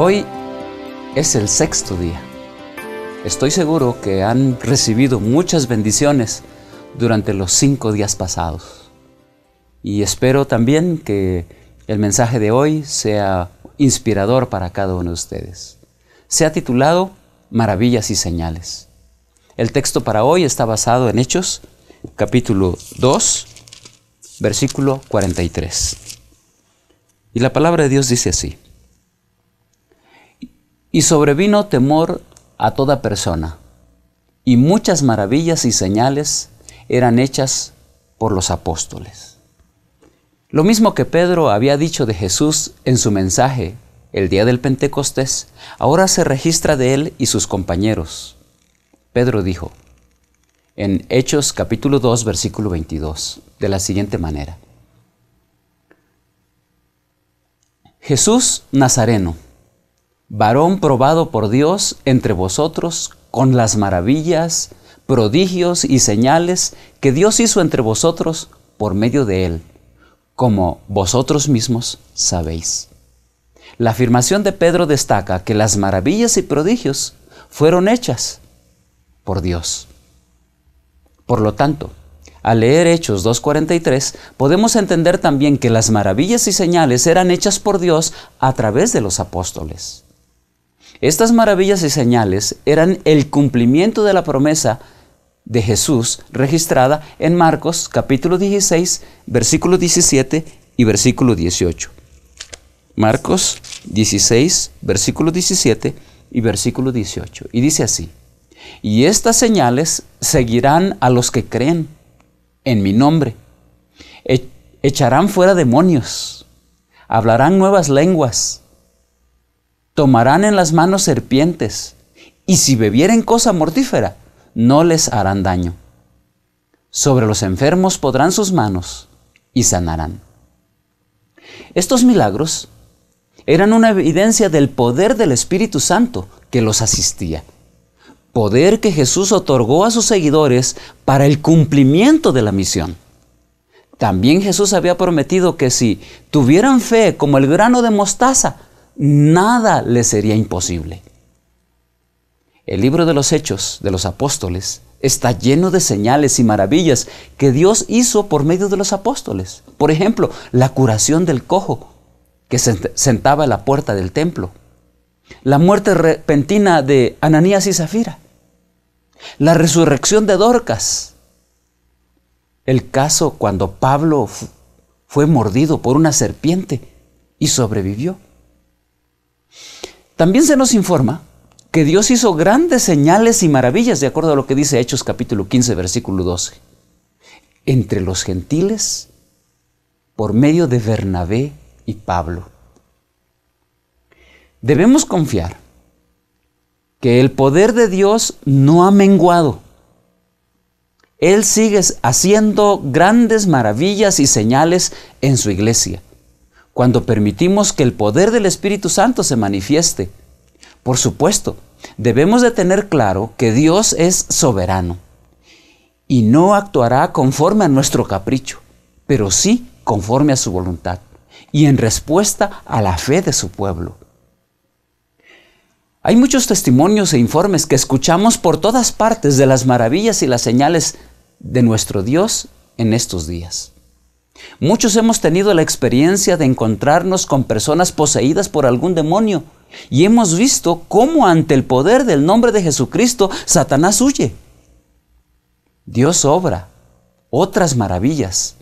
Hoy es el sexto día. Estoy seguro que han recibido muchas bendiciones durante los cinco días pasados. Y espero también que el mensaje de hoy sea inspirador para cada uno de ustedes. Se ha titulado Maravillas y Señales. El texto para hoy está basado en Hechos, capítulo 2, versículo 43. Y la palabra de Dios dice así. Y sobrevino temor a toda persona, y muchas maravillas y señales eran hechas por los apóstoles. Lo mismo que Pedro había dicho de Jesús en su mensaje el día del Pentecostés, ahora se registra de él y sus compañeros. Pedro dijo en Hechos capítulo 2 versículo 22 de la siguiente manera. Jesús Nazareno, varón probado por Dios entre vosotros con las maravillas, prodigios y señales que Dios hizo entre vosotros por medio de él, como vosotros mismos sabéis. La afirmación de Pedro destaca que las maravillas y prodigios fueron hechas por Dios. Por lo tanto, al leer Hechos 2.43, podemos entender también que las maravillas y señales eran hechas por Dios a través de los apóstoles. Estas maravillas y señales eran el cumplimiento de la promesa de Jesús registrada en Marcos capítulo 16, versículo 17 y versículo 18. Marcos 16, versículo 17 y versículo 18. Y dice así, y estas señales seguirán a los que creen en mi nombre. echarán fuera demonios, hablarán nuevas lenguas tomarán en las manos serpientes, y si bebieren cosa mortífera, no les harán daño. Sobre los enfermos podrán sus manos y sanarán. Estos milagros eran una evidencia del poder del Espíritu Santo que los asistía. Poder que Jesús otorgó a sus seguidores para el cumplimiento de la misión. También Jesús había prometido que si tuvieran fe como el grano de mostaza, nada le sería imposible. El libro de los Hechos de los Apóstoles está lleno de señales y maravillas que Dios hizo por medio de los apóstoles. Por ejemplo, la curación del cojo que se sentaba a la puerta del templo, la muerte repentina de Ananías y Zafira, la resurrección de Dorcas, el caso cuando Pablo fue mordido por una serpiente y sobrevivió. También se nos informa que Dios hizo grandes señales y maravillas, de acuerdo a lo que dice Hechos capítulo 15, versículo 12, entre los gentiles por medio de Bernabé y Pablo. Debemos confiar que el poder de Dios no ha menguado. Él sigue haciendo grandes maravillas y señales en su iglesia cuando permitimos que el poder del Espíritu Santo se manifieste. Por supuesto, debemos de tener claro que Dios es soberano y no actuará conforme a nuestro capricho, pero sí conforme a su voluntad y en respuesta a la fe de su pueblo. Hay muchos testimonios e informes que escuchamos por todas partes de las maravillas y las señales de nuestro Dios en estos días. Muchos hemos tenido la experiencia de encontrarnos con personas poseídas por algún demonio y hemos visto cómo ante el poder del nombre de Jesucristo Satanás huye. Dios obra otras maravillas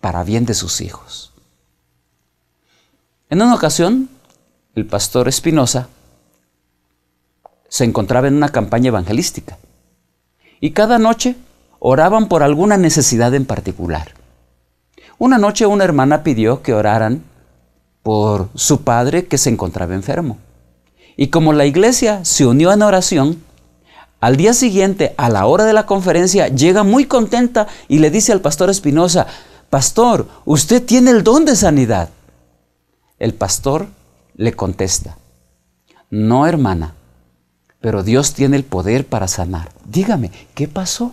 para bien de sus hijos. En una ocasión, el pastor Espinosa se encontraba en una campaña evangelística y cada noche oraban por alguna necesidad en particular. Una noche una hermana pidió que oraran por su padre que se encontraba enfermo. Y como la iglesia se unió en oración, al día siguiente, a la hora de la conferencia, llega muy contenta y le dice al pastor Espinosa, Pastor, usted tiene el don de sanidad. El pastor le contesta, No, hermana, pero Dios tiene el poder para sanar. Dígame, ¿qué pasó?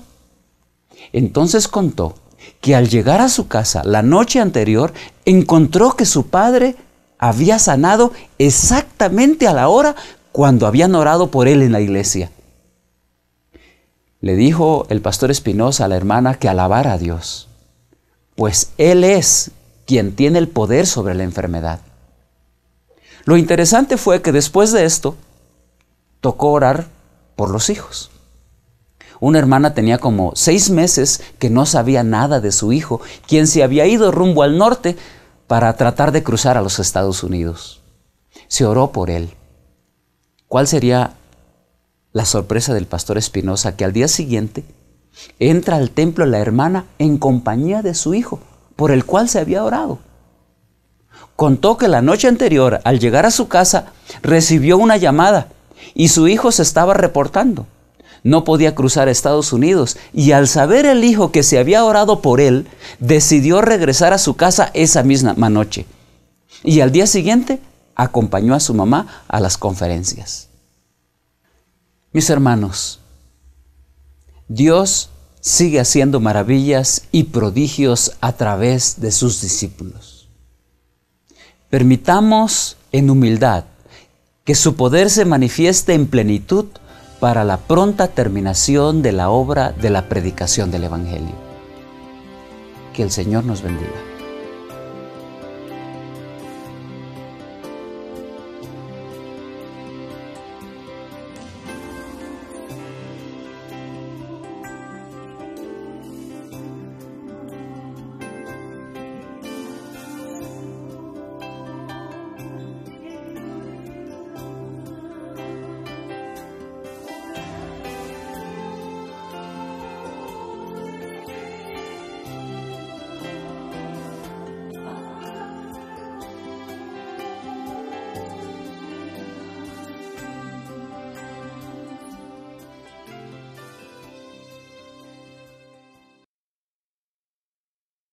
Entonces contó que al llegar a su casa la noche anterior encontró que su padre había sanado exactamente a la hora cuando habían orado por él en la iglesia. Le dijo el pastor Espinosa a la hermana que alabara a Dios, pues Él es quien tiene el poder sobre la enfermedad. Lo interesante fue que después de esto, tocó orar por los hijos. Una hermana tenía como seis meses que no sabía nada de su hijo, quien se había ido rumbo al norte para tratar de cruzar a los Estados Unidos. Se oró por él. ¿Cuál sería la sorpresa del pastor Espinosa que al día siguiente entra al templo la hermana en compañía de su hijo, por el cual se había orado? Contó que la noche anterior, al llegar a su casa, recibió una llamada y su hijo se estaba reportando no podía cruzar a Estados Unidos y al saber el hijo que se había orado por él, decidió regresar a su casa esa misma noche. Y al día siguiente acompañó a su mamá a las conferencias. Mis hermanos, Dios sigue haciendo maravillas y prodigios a través de sus discípulos. Permitamos en humildad que su poder se manifieste en plenitud para la pronta terminación de la obra de la predicación del Evangelio. Que el Señor nos bendiga.